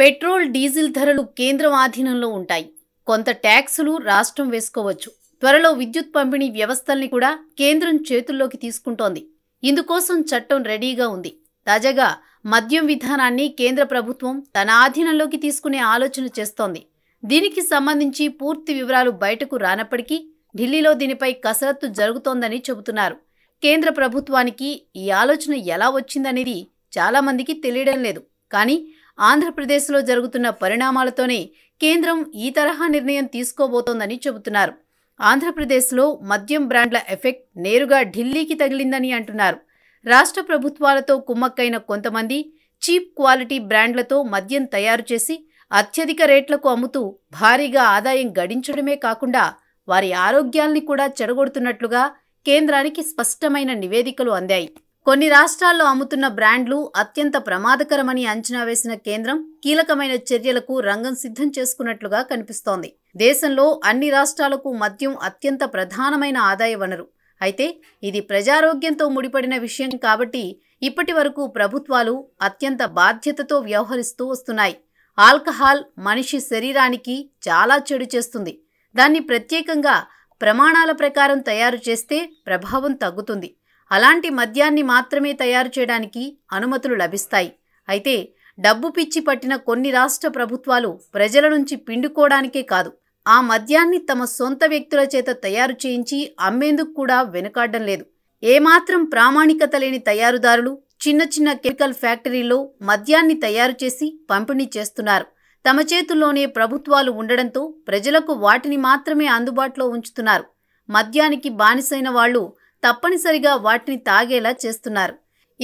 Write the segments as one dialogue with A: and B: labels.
A: petrol diesel ధరలు కేంద్రం ఆధీనంలో ఉంటాయి కొంత ట్యాక్సులు రాష్ట్రం వేసుకోవచ్చు త్వరలో విద్యుత్ పంపిణీ వ్యవస్థల్ని కూడా కేంద్రం చేతుల్లోకి తీసుకుంటోంది ఇందుకోసం చట్టం రెడీగా ఉంది తాజాగా మద్యం విధానాన్ని కేంద్ర ప్రభుత్వం తన ఆధీనంలోకి తీసుకునే ఆలోచన చేస్తోంది దీనికి సంబంధించి పూర్తి వివరాలు బయటకు రానప్పటికీ ఢిల్లీలో దీనిపై కసరత్తు జరుగుతోందని చెబుతున్నారు కేంద్ర ప్రభుత్వానికి ఈ ఆలోచన ఎలా వచ్చిందనేది చాలామందికి తెలియడం లేదు కానీ ఆంధ్రప్రదేశ్లో జరుగుతున్న పరిణామాలతోనే కేంద్రం ఈ తరహా నిర్ణయం తీసుకోబోతోందని చెబుతున్నారు ఆంధ్రప్రదేశ్లో మద్యం బ్రాండ్ల ఎఫెక్ట్ నేరుగా ఢిల్లీకి తగిలిందని అంటున్నారు రాష్ట్ర ప్రభుత్వాలతో కుమ్మక్కైన కొంతమంది చీప్ క్వాలిటీ బ్రాండ్లతో మద్యం తయారు చేసి అత్యధిక రేట్లకు అమ్ముతూ భారీగా ఆదాయం గడించడమే కాకుండా వారి ఆరోగ్యాల్ని కూడా చెడగొడుతున్నట్లుగా కేంద్రానికి స్పష్టమైన నివేదికలు అందాయి కొన్ని రాష్ట్రాల్లో అమ్ముతున్న బ్రాండ్లు అత్యంత ప్రమాదకరమని అంచనా వేసిన కేంద్రం కీలకమైన చర్యలకు రంగం సిద్ధం చేసుకున్నట్లుగా కనిపిస్తోంది దేశంలో అన్ని రాష్ట్రాలకు మద్యం అత్యంత ప్రధానమైన ఆదాయ వనరు అయితే ఇది ప్రజారోగ్యంతో ముడిపడిన విషయం కాబట్టి ఇప్పటి వరకు ప్రభుత్వాలు అత్యంత బాధ్యతతో వ్యవహరిస్తూ వస్తున్నాయి ఆల్కహాల్ మనిషి శరీరానికి చాలా చెడు చేస్తుంది దాన్ని ప్రత్యేకంగా ప్రమాణాల ప్రకారం తయారు చేస్తే ప్రభావం తగ్గుతుంది అలాంటి మద్యాన్ని మాత్రమే తయారు చేయడానికి అనుమతులు లభిస్తాయి అయితే డబ్బు పిచ్చి పట్టిన కొన్ని రాష్ట్ర ప్రభుత్వాలు ప్రజల నుంచి పిండుకోవడానికే కాదు ఆ మద్యాన్ని తమ సొంత వ్యక్తుల చేత తయారు చేయించి అమ్మేందుకు కూడా వెనుకాడడం లేదు ఏమాత్రం ప్రామాణికత లేని తయారుదారులు చిన్న చిన్న కెమికల్ ఫ్యాక్టరీలో మద్యాన్ని తయారు చేసి పంపిణీ చేస్తున్నారు తమ చేతుల్లోనే ప్రభుత్వాలు ఉండడంతో ప్రజలకు వాటిని మాత్రమే అందుబాటులో ఉంచుతున్నారు మద్యానికి బానిసైన వాళ్ళు తప్పనిసరిగా వాటిని తాగేలా చేస్తున్నారు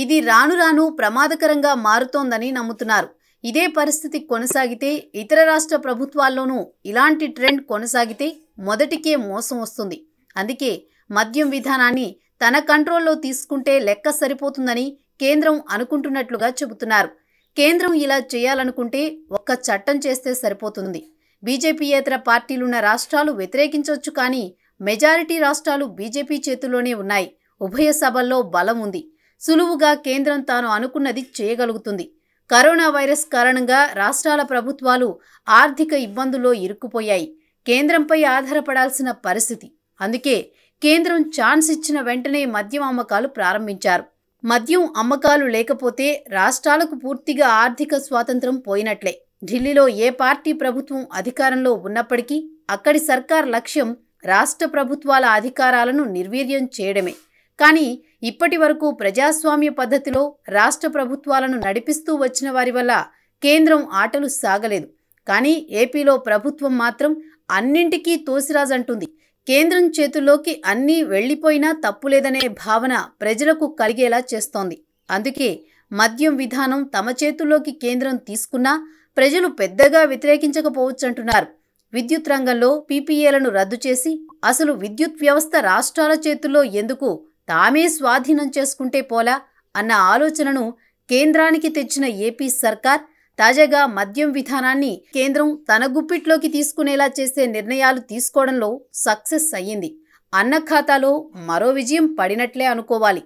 A: ఇది రాను రాను ప్రమాదకరంగా మారుతోందని నమ్ముతున్నారు ఇదే పరిస్థితి కొనసాగితే ఇతర రాష్ట్ర ప్రభుత్వాల్లోనూ ఇలాంటి ట్రెండ్ కొనసాగితే మొదటికే మోసం వస్తుంది అందుకే మద్యం విధానాన్ని తన కంట్రోల్లో తీసుకుంటే లెక్క సరిపోతుందని కేంద్రం అనుకుంటున్నట్లుగా చెబుతున్నారు కేంద్రం ఇలా చేయాలనుకుంటే ఒక్క చట్టం చేస్తే సరిపోతుంది బీజేపీయేతర పార్టీలున్న రాష్ట్రాలు వ్యతిరేకించవచ్చు కానీ మెజారిటీ రాష్ట్రాలు బీజేపీ చేతుల్లోనే ఉన్నాయి ఉభయ సభల్లో బలం ఉంది సులువుగా కేంద్రం తాను అనుకున్నది చేయగలుగుతుంది కరోనా వైరస్ కారణంగా రాష్ట్రాల ప్రభుత్వాలు ఆర్థిక ఇబ్బందుల్లో ఇరుక్కుపోయాయి కేంద్రంపై ఆధారపడాల్సిన పరిస్థితి అందుకే కేంద్రం ఛాన్స్ ఇచ్చిన వెంటనే మద్యం అమ్మకాలు ప్రారంభించారు మద్యం అమ్మకాలు లేకపోతే రాష్ట్రాలకు పూర్తిగా ఆర్థిక స్వాతంత్రం పోయినట్లే ఢిల్లీలో ఏ పార్టీ ప్రభుత్వం అధికారంలో ఉన్నప్పటికీ అక్కడి సర్కార్ లక్ష్యం రాష్ట్ర ప్రభుత్వాల అధికారాలను నిర్వీర్యం చేయడమే కానీ ఇప్పటి వరకు ప్రజాస్వామ్య పద్ధతిలో రాష్ట్ర ప్రభుత్వాలను నడిపిస్తూ వచ్చిన వారి వల్ల కేంద్రం ఆటలు సాగలేదు కానీ ఏపీలో ప్రభుత్వం మాత్రం అన్నింటికీ తోసిరాజంటుంది కేంద్రం చేతుల్లోకి అన్నీ వెళ్ళిపోయినా తప్పులేదనే భావన ప్రజలకు కలిగేలా చేస్తోంది అందుకే మద్యం విధానం తమ చేతుల్లోకి కేంద్రం తీసుకున్నా ప్రజలు పెద్దగా వ్యతిరేకించకపోవచ్చంటున్నారు విద్యుత్ రంగంలో పీపీఏలను రద్దు చేసి అసలు విద్యుత్ వ్యవస్థ రాష్ట్రాల చేతుల్లో ఎందుకు తామే స్వాధీనం చేసుకుంటే పోలా అన్న ఆలోచనను కేంద్రానికి తెచ్చిన ఏపీ సర్కార్ తాజాగా మద్యం విధానాన్ని కేంద్రం తన గుప్పిట్లోకి తీసుకునేలా చేసే నిర్ణయాలు తీసుకోవడంలో సక్సెస్ అయ్యింది అన్న ఖాతాలో మరో విజయం పడినట్లే అనుకోవాలి